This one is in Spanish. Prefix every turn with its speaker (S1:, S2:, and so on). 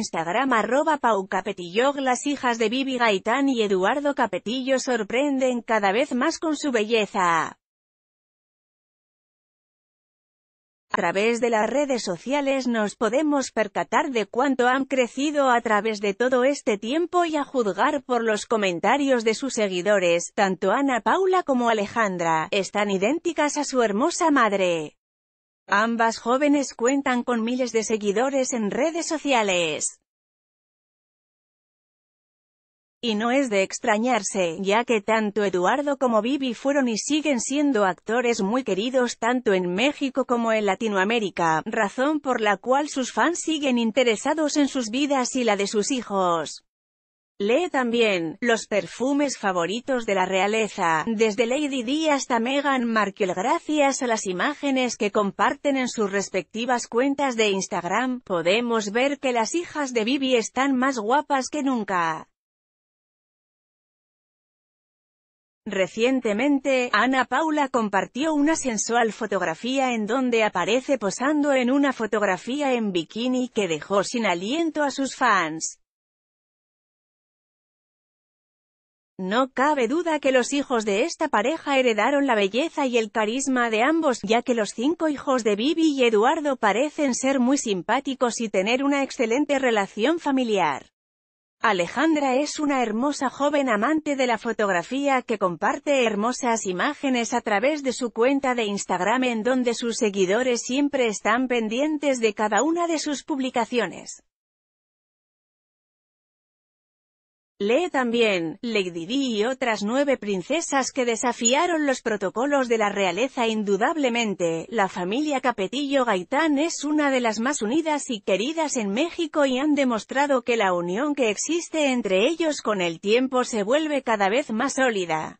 S1: Instagram arroba Pau Capetillo. Las hijas de Vivi Gaitán y Eduardo Capetillo sorprenden cada vez más con su belleza. A través de las redes sociales nos podemos percatar de cuánto han crecido a través de todo este tiempo y a juzgar por los comentarios de sus seguidores, tanto Ana Paula como Alejandra, están idénticas a su hermosa madre. Ambas jóvenes cuentan con miles de seguidores en redes sociales. Y no es de extrañarse, ya que tanto Eduardo como Vivi fueron y siguen siendo actores muy queridos tanto en México como en Latinoamérica, razón por la cual sus fans siguen interesados en sus vidas y la de sus hijos. Lee también, los perfumes favoritos de la realeza, desde Lady Di hasta Meghan Markle gracias a las imágenes que comparten en sus respectivas cuentas de Instagram, podemos ver que las hijas de Bibi están más guapas que nunca. Recientemente, Ana Paula compartió una sensual fotografía en donde aparece posando en una fotografía en bikini que dejó sin aliento a sus fans. No cabe duda que los hijos de esta pareja heredaron la belleza y el carisma de ambos, ya que los cinco hijos de Bibi y Eduardo parecen ser muy simpáticos y tener una excelente relación familiar. Alejandra es una hermosa joven amante de la fotografía que comparte hermosas imágenes a través de su cuenta de Instagram en donde sus seguidores siempre están pendientes de cada una de sus publicaciones. Lee también, Lady Di y otras nueve princesas que desafiaron los protocolos de la realeza indudablemente, la familia Capetillo Gaitán es una de las más unidas y queridas en México y han demostrado que la unión que existe entre ellos con el tiempo se vuelve cada vez más sólida.